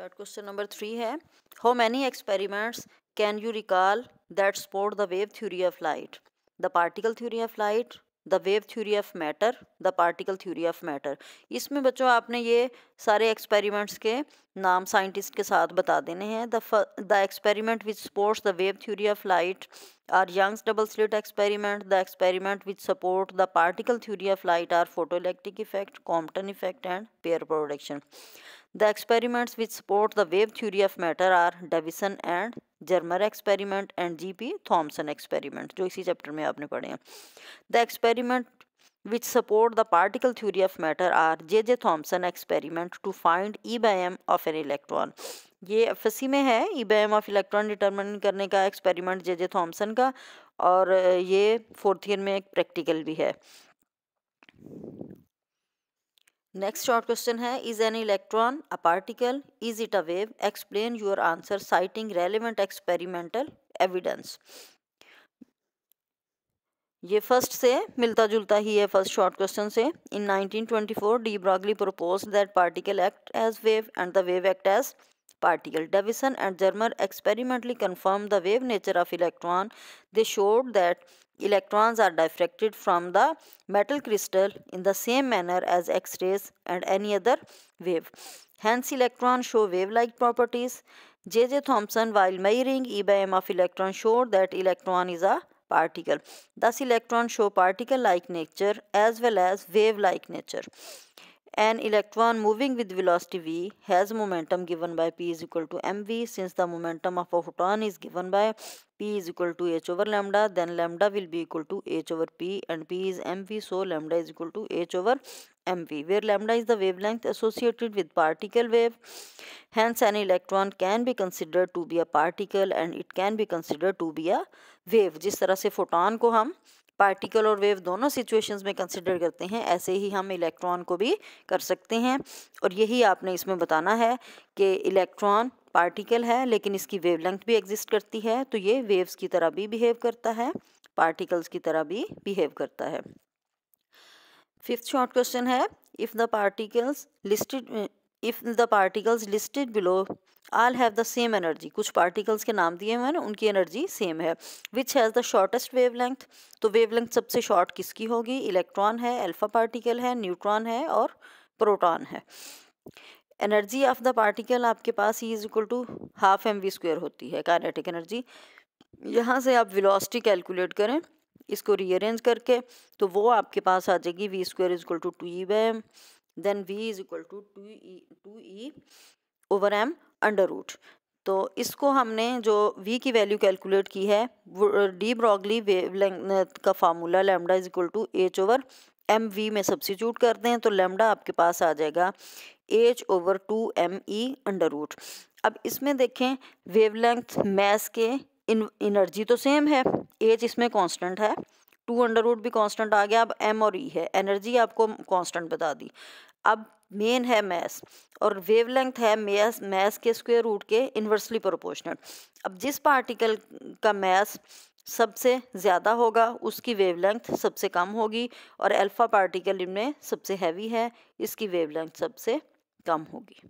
Short question number three है how many experiments can you recall that support the wave theory of light the particle theory of light the wave theory of matter the particle theory of matter इसमें बच्चों आपने ये सारे experiments के नाम scientist के साथ बता देने हैं the experiment which supports the wave theory of light are Young's double slit experiment the experiment which support the particle theory of light are photo electric effect Compton effect and pair production The experiments which support the wave theory of matter are Davison and Germer experiment and GP Thomson experiment जो इसी chapter में आपने पढ़े हैं the experiment which support the particle theory of matter are J.J. Thomson experiment to find E by M of an electron. ये F में है E by M of electron determine करने का एक्सपेरिमेंट जे जे थॉमसन का और ये fourth year में एक प्रैक्टिकल भी है Next short question है Is an electron a particle? Is it a wave? Explain your answer citing relevant experimental evidence. ये first से मिलता जुलता ही है first short question से In 1924 de Broglie proposed that particle act as wave and the wave act as particle. Davison and Germer experimentally confirmed the wave nature of electron. They showed that electrons are diffracted from the metal crystal in the same manner as X-rays and any other wave. Hence, electrons show wave-like properties. J.J. Thomson, while measuring E by M of electron, showed that electron is a particle. Thus, electrons show particle-like nature as well as wave-like nature. An electron moving with velocity v has momentum given by p is equal to mv. Since the momentum of a photon is given by p is equal to h over lambda, then lambda will be equal to h over p and p is mv. So lambda is equal to h over mv, where lambda is the wavelength associated with particle wave. Hence, an electron can be considered to be a particle and it can be considered to be a wave. जिस तरह से photon को हम particle और wave दोनों situations में consider करते हैं ऐसे ही हम इलेक्ट्रॉन को भी कर सकते हैं और यही आपने इसमें बताना है कि इलेक्ट्रॉन पार्टिकल है लेकिन इसकी वेवलेंथ भी एग्जिस्ट करती है तो ये वेव्स की तरह भी बिहेव करता है पार्टिकल्स की तरह भी बिहेव करता है फिफ्थ शॉर्ट क्वेश्चन है if the particles listed if the particles listed below all have the same energy कुछ पार्टिकल्स के नाम दिए हुए हैं ना उनकी एनर्जी सेम है which has the shortest wave length तो वेव लेंथ सबसे शॉर्ट किसकी होगी इलेक्ट्रॉन है एल्फा पार्टिकल है न्यूट्रॉन है और प्रोटॉन है एनर्जी ऑफ द पार्टिकल आपके पास ही is equal to half M V square होती है कार्नेटिक एनर्जी यहाँ से आप विलोसटी कैलकुलेट करें इसको रीअरेंज करके तो वो आपके पास आ जाएगी V square is equal to two E M then V is equal to two E two E over M under root तो इसको हमने जो v की वैल्यू कैलकुलेट की है डी ब्रॉगली वेवलेंथ का formula lambda is equal to H over M V में substitute करते हैं तो लेमडा आपके पास आ जाएगा H over two M E under root अब इसमें देखें वेवलेंथ मैस के इन एनर्जी तो सेम है एच इसमें कांस्टेंट है टू अंडर रूट भी कांस्टेंट आ गया अब एम और ई e है एनर्जी आपको कांस्टेंट बता दी अब मेन है मैस और वेवलेंथ है मैस मैस के स्क्वायर रूट के इन्वर्सली प्रोपोर्शनल अब जिस पार्टिकल का मैस सबसे ज़्यादा होगा उसकी वेवलेंथ सबसे कम होगी और अल्फ़ा पार्टिकल इनमें सबसे हैवी है इसकी वेवलेंथ सबसे कम होगी